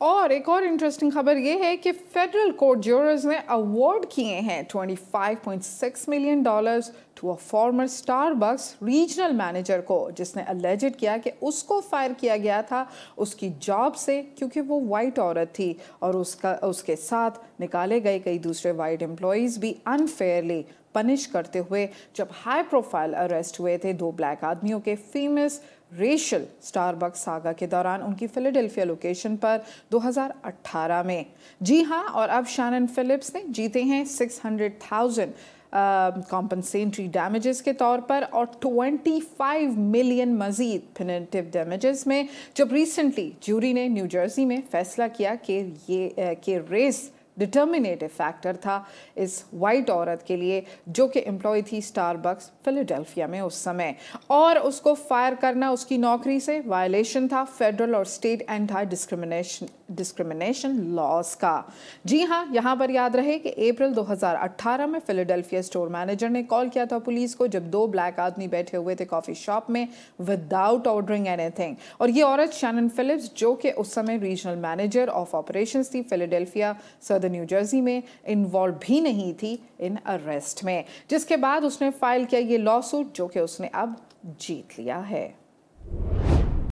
और एक और इंटरेस्टिंग खबर ये है कि फेडरल कोर्ट ज्यूरर्स ने अवार्ड किए हैं 25.6 million dollars to a former Starbucks regional manager को जिसने एलिजिड किया कि उसको फायर किया गया था उसकी जॉब से क्योंकि वो वाइट औरत थी और उसका उसके साथ निकाले गए कई दूसरे वाइट एम्प्लॉयज़ भी अनफेयरली पनिश करते हुए जब हाई प्रोफाइल अरेस्ट हुए थे दो ब्लैक आदमियों के फेमस रेशल स्टारबक सागा के दौरान उनकी फिलेडेल्फिया लोकेशन पर 2018 में जी हाँ और अब शानन फिलिप्स ने जीते हैं 600,000 कॉम्पनसेंट्री uh, डैमेजेस के तौर पर और 25 मिलियन मजीद फिनेटिव डैमेजेस में जब रिसेंटली ज्यूरी ने न्यू जर्सी में फैसला किया कि ये के रेस डिटर्मिनेटिव फैक्टर था इस वाइट औरत के लिए जो कि एम्प्लॉय थी स्टारबक्स फिलाडेल्फिया में उस समय और उसको फायर करना उसकी नौकरी से वायलेशन था फेडरल और state anti discrimination discrimination laws का जी हाँ यहाँ पर याद रहे कि अप्रैल 2018 में फिलाडेल्फिया स्टोर मैनेजर ने कॉल किया था पुलिस को जब दो ब्लैक आदमी बैठे हुए थे कॉफ़ी शॉप में विदाउट ऑर्डरिंग एनीथिंग और ये औरत शैनन फिलिप्स जो कि उस समय रीजनल मैनेजर ऑफ ऑपरेशंस थी फिलाडेल्फिया सदर न्यू जर्सी में इन्वॉल्व भी नहीं थी इन अरेस्ट में जिसके बाद उसने फाइल किया ये लॉ सूट जो कि उसने अब जीत लिया है